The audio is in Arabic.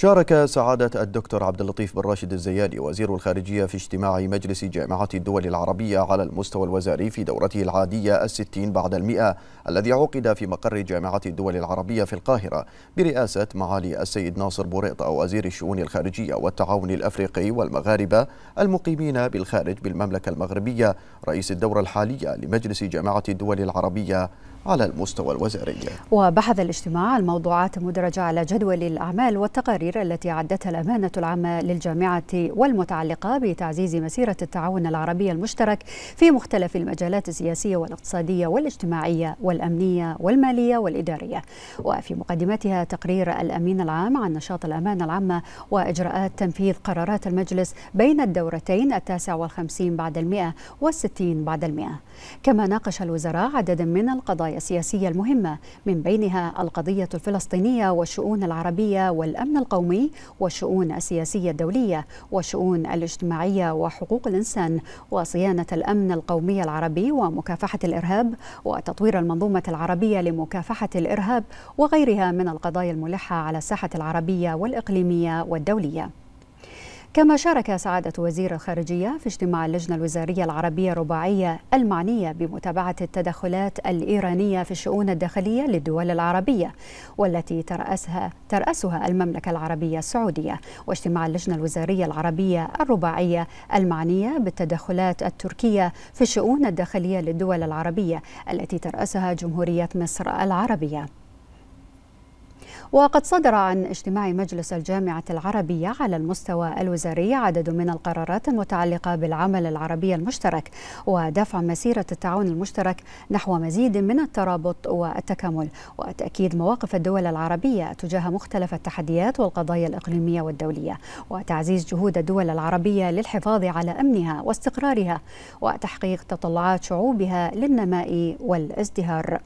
شارك سعادة الدكتور عبد اللطيف بن راشد الزيادي وزير الخارجية في اجتماع مجلس جامعة الدول العربية على المستوى الوزاري في دورته العادية الستين بعد المئة الذي عقد في مقر جامعة الدول العربية في القاهرة برئاسة معالي السيد ناصر بوريطة وزير الشؤون الخارجية والتعاون الأفريقي والمغاربة المقيمين بالخارج بالمملكة المغربية رئيس الدورة الحالية لمجلس جامعة الدول العربية على المستوى الوزاري وبحث الاجتماع الموضوعات المدرجة على جدول الأعمال والتقارير التي عدتها الأمانة العامة للجامعة والمتعلقة بتعزيز مسيرة التعاون العربي المشترك في مختلف المجالات السياسية والاقتصادية والاجتماعية والأمنية والمالية والإدارية وفي مقدمتها تقرير الأمين العام عن نشاط الأمانة العامة وإجراءات تنفيذ قرارات المجلس بين الدورتين التاسع والخمسين بعد المئة والستين بعد المئة كما ناقش الوزراء عددا من القضايا القضايا السياسية المهمة من بينها القضية الفلسطينية والشؤون العربية والأمن القومي والشؤون السياسية الدولية والشؤون الاجتماعية وحقوق الإنسان وصيانة الأمن القومي العربي ومكافحة الإرهاب وتطوير المنظومة العربية لمكافحة الإرهاب وغيرها من القضايا الملحة على الساحة العربية والإقليمية والدولية كما شارك سعادة وزير الخارجية في اجتماع اللجنة الوزارية العربية الرباعية المعنية بمتابعة التدخلات الإيرانية في الشؤون الداخلية للدول العربية والتي ترأسها, ترأسها المملكة العربية السعودية واجتماع اللجنة الوزارية العربية الرباعية المعنية بالتدخلات التركية في الشؤون الداخلية للدول العربية التي ترأسها جمهورية مصر العربية وقد صدر عن اجتماع مجلس الجامعة العربية على المستوى الوزاري عدد من القرارات المتعلقة بالعمل العربي المشترك ودفع مسيرة التعاون المشترك نحو مزيد من الترابط والتكامل وتأكيد مواقف الدول العربية تجاه مختلف التحديات والقضايا الإقليمية والدولية وتعزيز جهود الدول العربية للحفاظ على أمنها واستقرارها وتحقيق تطلعات شعوبها للنماء والازدهار